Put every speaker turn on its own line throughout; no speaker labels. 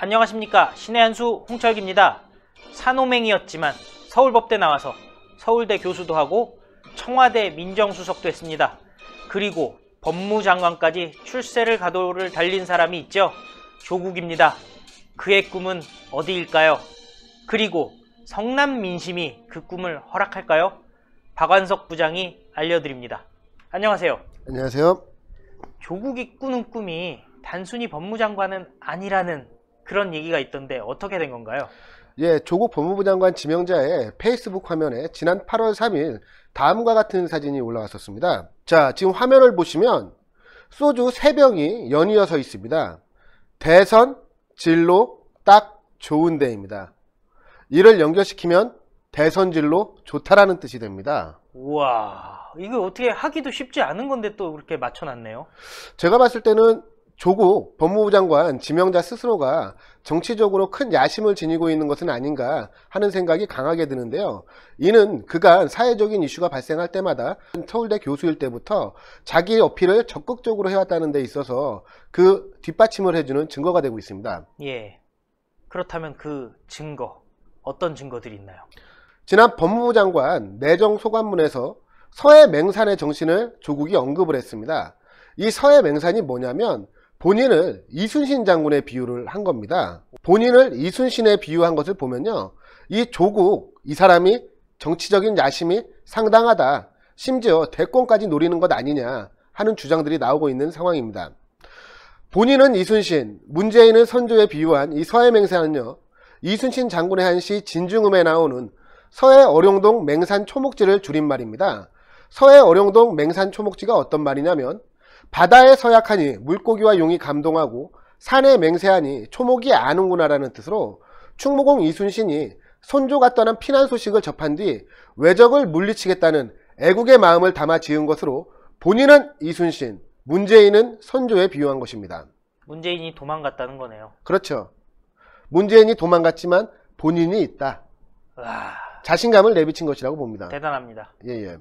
안녕하십니까 신의 한수 홍철기입니다 산호맹이었지만 서울법대 나와서 서울대 교수도 하고 청와대 민정수석도 했습니다 그리고 법무장관까지 출세를 가도를 달린 사람이 있죠 조국입니다 그의 꿈은 어디일까요? 그리고 성남 민심이 그 꿈을 허락할까요? 박완석 부장이 알려드립니다 안녕하세요 안녕하세요 조국이 꾸는 꿈이 단순히 법무장관은 아니라는 그런 얘기가 있던데 어떻게 된 건가요? 예,
조국 법무부 장관 지명자의 페이스북 화면에 지난 8월 3일 다음과 같은 사진이 올라왔었습니다. 자, 지금 화면을 보시면 소주 3병이 연이어서 있습니다. 대선, 진로, 딱 좋은 데입니다. 이를 연결시키면 대선 진로 좋다라는 뜻이 됩니다.
우와, 이거 어떻게 하기도 쉽지 않은 건데 또 그렇게 맞춰놨네요.
제가 봤을 때는 조국 법무부 장관 지명자 스스로가 정치적으로 큰 야심을 지니고 있는 것은 아닌가 하는 생각이 강하게 드는데요. 이는 그간 사회적인 이슈가 발생할 때마다 서울대 교수일 때부터 자기 어필을 적극적으로 해왔다는 데 있어서 그 뒷받침을 해주는 증거가 되고 있습니다.
예. 그렇다면 그 증거, 어떤 증거들이 있나요?
지난 법무부 장관 내정 소관문에서 서해 맹산의 정신을 조국이 언급을 했습니다. 이 서해 맹산이 뭐냐면 본인을 이순신 장군의 비유를 한 겁니다. 본인을 이순신에 비유한 것을 보면요. 이 조국, 이 사람이 정치적인 야심이 상당하다. 심지어 대권까지 노리는 것 아니냐 하는 주장들이 나오고 있는 상황입니다. 본인은 이순신, 문재인을 선조에 비유한 이 서해 맹세는요. 이순신 장군의 한 시 진중음에 나오는 서해 어룡동 맹산 초목지를 줄인 말입니다. 서해 어룡동 맹산 초목지가 어떤 말이냐면 바다에 서약하니 물고기와 용이 감동하고 산에 맹세하니 초목이 아는구나라는 뜻으로 충무공 이순신이 손조가 떠난 피난 소식을 접한 뒤 외적을 물리치겠다는 애국의 마음을 담아 지은 것으로 본인은 이순신, 문재인은 선조에 비유한 것입니다.
문재인이 도망갔다는 거네요.
그렇죠. 문재인이 도망갔지만 본인이 있다. 와... 자신감을 내비친 것이라고 봅니다.
대단합니다.
예, 예.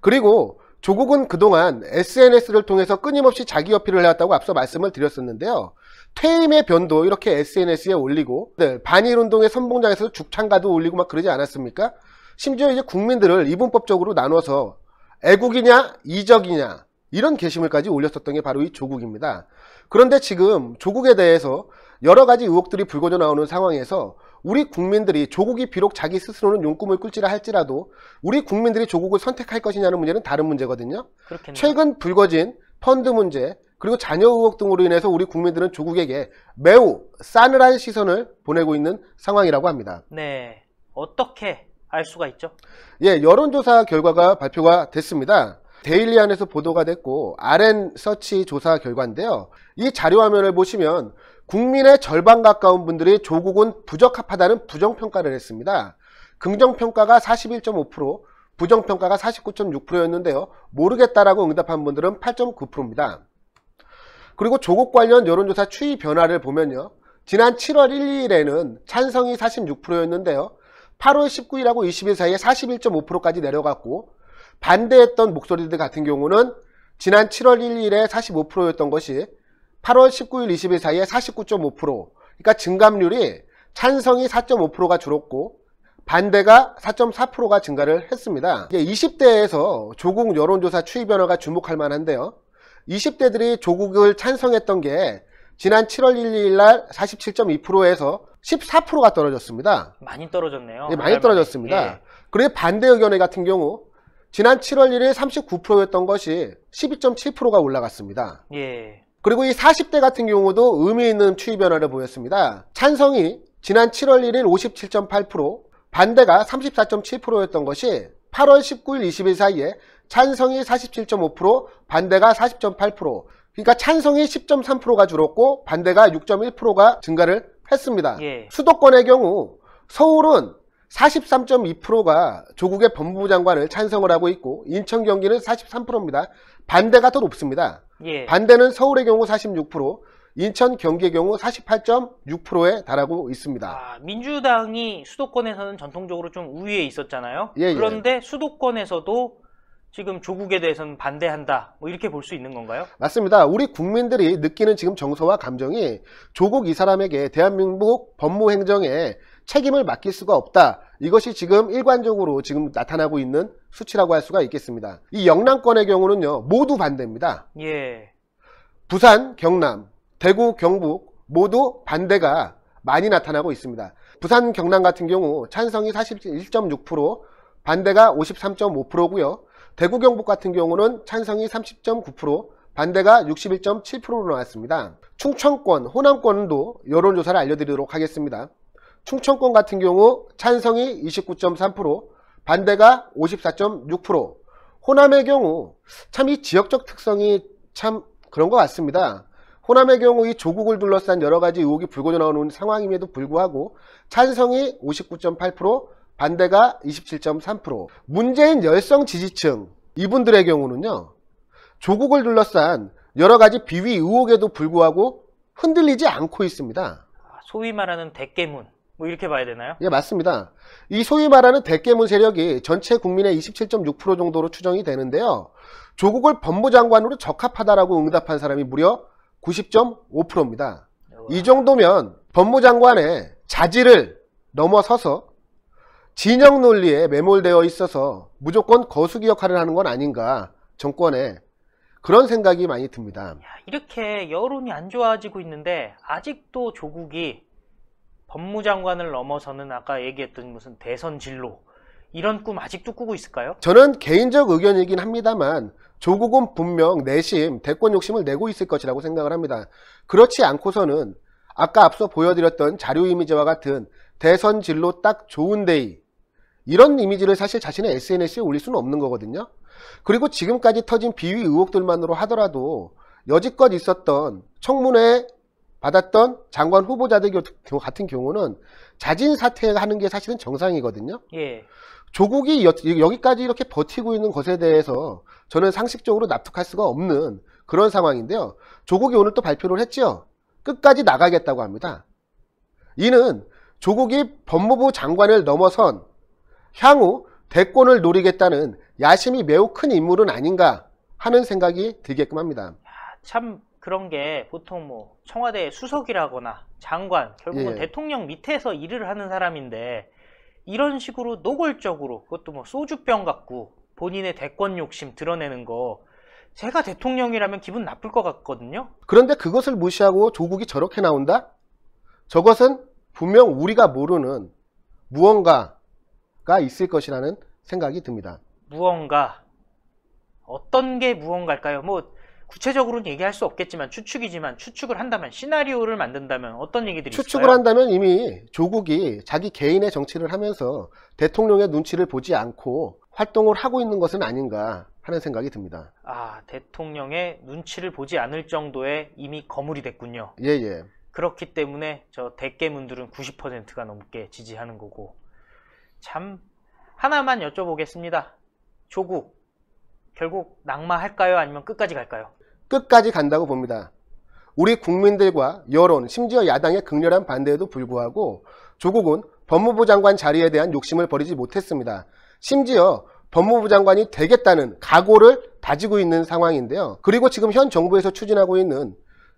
그리고 조국은 그동안 SNS를 통해서 끊임없이 자기 어필을 해왔다고 앞서 말씀을 드렸었는데요. 퇴임의 변도 이렇게 SNS에 올리고 네, 반일운동의 선봉장에서 죽창가도 올리고 막 그러지 않았습니까? 심지어 이제 국민들을 이분법적으로 나눠서 애국이냐 이적이냐 이런 게시물까지 올렸었던 게 바로 이 조국입니다. 그런데 지금 조국에 대해서 여러 가지 의혹들이 불거져 나오는 상황에서 우리 국민들이 조국이 비록 자기 스스로는 용꿈을 꿀지라 할지라도 우리 국민들이 조국을 선택할 것이냐는 문제는 다른 문제거든요. 그렇겠네요. 최근 불거진 펀드 문제 그리고 자녀 의혹 등으로 인해서 우리 국민들은 조국에게 매우 싸늘한 시선을 보내고 있는 상황이라고 합니다.
네. 어떻게 알 수가 있죠?
예, 여론조사 결과가 발표가 됐습니다. 데일리안에서 보도가 됐고 RN 서치 조사 결과인데요. 이 자료 화면을 보시면 국민의 절반 가까운 분들이 조국은 부적합하다는 부정평가를 했습니다. 긍정평가가 41.5%, 부정평가가 49.6%였는데요. 모르겠다라고 응답한 분들은 8.9%입니다. 그리고 조국 관련 여론조사 추이 변화를 보면요. 지난 7월 1, 2일에는 찬성이 46%였는데요. 8월 19일하고 20일 사이에 41.5%까지 내려갔고 반대했던 목소리들 같은 경우는 지난 7월 1, 2일에 45%였던 것이 8월 19일, 20일 사이에 49.5% 그러니까 증감률이 찬성이 4.5%가 줄었고 반대가 4.4%가 증가를 했습니다. 20대에서 조국 여론조사 추이 변화가 주목할 만한데요. 20대들이 조국을 찬성했던 게 지난 7월 1일 날 47.2%에서 14%가 떨어졌습니다.
많이 떨어졌네요. 네, 많이 떨어졌습니다. 예.
그리고 반대 의견의 같은 경우 지난 7월 1일 39%였던 것이 12.7%가 올라갔습니다. 예. 그리고 이 40대 같은 경우도 의미 있는 추이 변화를 보였습니다. 찬성이 지난 7월 1일 57.8%, 반대가 34.7%였던 것이 8월 19일 20일 사이에 찬성이 47.5%, 반대가 40.8%, 그러니까 찬성이 10.3%가 줄었고 반대가 6.1%가 증가를 했습니다. 예. 수도권의 경우 서울은 43.2%가 조국의 법무부 장관을 찬성을 하고 있고 인천 경기는 43%입니다. 반대가 더 높습니다. 예. 반대는 서울의 경우 46%, 인천 경기의 경우 48.6%에 달하고 있습니다. 아,
민주당이 수도권에서는 전통적으로 좀 우위에 있었잖아요. 예, 예. 그런데 예. 수도권에서도 지금 조국에 대해서는 반대한다 뭐 이렇게 볼 수 있는 건가요?
맞습니다. 우리 국민들이 느끼는 지금 정서와 감정이 조국 이 사람에게 대한민국 법무행정에 책임을 맡길 수가 없다. 이것이 지금 일관적으로 지금 나타나고 있는 수치라고 할 수가 있겠습니다. 이 영남권의 경우는요, 모두 반대입니다. 예. 부산, 경남, 대구, 경북 모두 반대가 많이 나타나고 있습니다. 부산, 경남 같은 경우 찬성이 41.6%, 반대가 53.5%고요. 대구, 경북 같은 경우는 찬성이 30.9%, 반대가 61.7%로 나왔습니다. 충청권, 호남권도 여론조사를 알려드리도록 하겠습니다. 충청권 같은 경우 찬성이 29.3%, 반대가 54.6%, 호남의 경우 참 이 지역적 특성이 참 그런 것 같습니다. 호남의 경우 이 조국을 둘러싼 여러 가지 의혹이 불거져 나오는 상황임에도 불구하고 찬성이 59.8%, 반대가 27.3%. 문재인 열성 지지층 이분들의 경우는요. 조국을 둘러싼 여러 가지 비위 의혹에도 불구하고 흔들리지 않고 있습니다.
소위 말하는 대깨문 뭐 이렇게 봐야 되나요?
예, 맞습니다. 이 소위 말하는 대깨문 세력이 전체 국민의 27.6% 정도로 추정이 되는데요. 조국을 법무장관으로 적합하다라고 응답한 사람이 무려 90.5%입니다. 이 정도면 법무장관의 자질을 넘어서서 진영 논리에 매몰되어 있어서 무조건 거수기 역할을 하는 건 아닌가 정권에 그런 생각이 많이 듭니다.
이렇게 여론이 안 좋아지고 있는데 아직도 조국이 법무장관을 넘어서는 아까 얘기했던 무슨 대선 진로 이런 꿈 아직도 꾸고 있을까요?
저는 개인적 의견이긴 합니다만 조국은 분명 내심 대권 욕심을 내고 있을 것이라고 생각을 합니다. 그렇지 않고서는 아까 앞서 보여드렸던 자료 이미지와 같은 대선 진로 딱 좋은 데이 이런 이미지를 사실 자신의 SNS에 올릴 수는 없는 거거든요. 그리고 지금까지 터진 비위 의혹들만으로 하더라도 여지껏 있었던 청문회 받았던 장관 후보자들 같은 경우는 자진 사퇴하는 게 사실은 정상이거든요. 예. 조국이 여, 기까지 이렇게 버티고 있는 것에 대해서 저는 상식적으로 납득할 수가 없는 그런 상황인데요. 조국이 오늘 또 발표를 했죠. 끝까지 나가겠다고 합니다. 이는 조국이 법무부 장관을 넘어선 향후 대권을 노리겠다는 야심이 매우 큰 인물은 아닌가 하는 생각이 들게끔 합니다.
참 그런 게 보통 뭐 청와대 수석이라거나 장관 결국은 예. 대통령 밑에서 일을 하는 사람인데 이런 식으로 노골적으로 그것도 뭐 소주병 갖고 본인의 대권 욕심 드러내는 거 제가 대통령이라면 기분 나쁠 것 같거든요.
그런데 그것을 무시하고 조국이 저렇게 나온다? 저것은 분명 우리가 모르는 무언가가 있을 것이라는 생각이 듭니다.
무언가 어떤 게 무언가일까요? 뭐 구체적으로는 얘기할 수 없겠지만 추측이지만 추측을 한다면 시나리오를 만든다면 어떤 얘기들이 추측을 있을요 한다면
이미 조국이 자기 개인의 정치를 하면서 대통령의 눈치를 보지 않고 활동을 하고 있는 것은 아닌가 하는 생각이 듭니다.
아 대통령의 눈치를 보지 않을 정도의 이미 거물이 됐군요. 예예. 예. 그렇기 때문에 저 대깨문들은 90%가 넘게 지지하는 거고 참 하나만 여쭤보겠습니다. 조국 결국 낙마할까요? 아니면 끝까지 갈까요?
끝까지 간다고 봅니다. 우리 국민들과 여론, 심지어 야당의 극렬한 반대에도 불구하고 조국은 법무부 장관 자리에 대한 욕심을 버리지 못했습니다. 심지어 법무부 장관이 되겠다는 각오를 다지고 있는 상황인데요. 그리고 지금 현 정부에서 추진하고 있는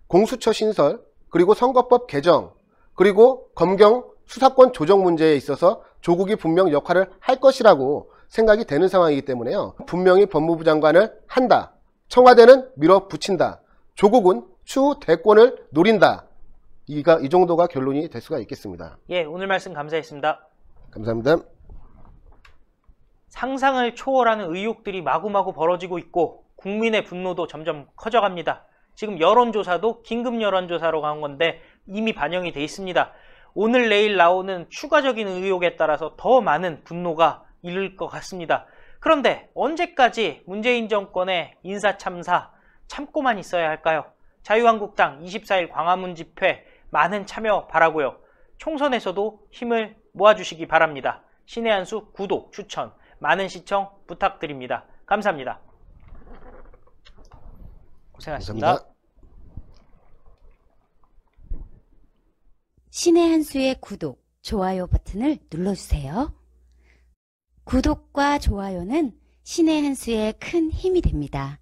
공수처 신설, 그리고 선거법 개정, 그리고 검경 수사권 조정 문제에 있어서 조국이 분명 역할을 할 것이라고 생각이 되는 상황이기 때문에요. 분명히 법무부 장관을 한다. 청와대는 밀어붙인다. 조국은 추후 대권을 노린다. 이가 이 정도가 결론이 될 수가 있겠습니다.
예, 오늘 말씀 감사했습니다. 감사합니다. 상상을 초월하는 의혹들이 마구마구 벌어지고 있고 국민의 분노도 점점 커져갑니다. 지금 여론조사도 긴급 여론조사로 간 건데 이미 반영이 돼 있습니다. 오늘 내일 나오는 추가적인 의혹에 따라서 더 많은 분노가 이를 것 같습니다. 그런데 언제까지 문재인 정권의 인사참사 참고만 있어야 할까요? 자유한국당 24일 광화문 집회 많은 참여 바라고요. 총선에서도 힘을 모아주시기 바랍니다. 신의 한수 구독, 추천, 많은 시청 부탁드립니다. 감사합니다. 고생하셨습니다. 감사합니다. 신의 한 수의 구독, 좋아요 버튼을 눌러주세요. 구독과 좋아요는 신의 한 수의 큰 힘이 됩니다.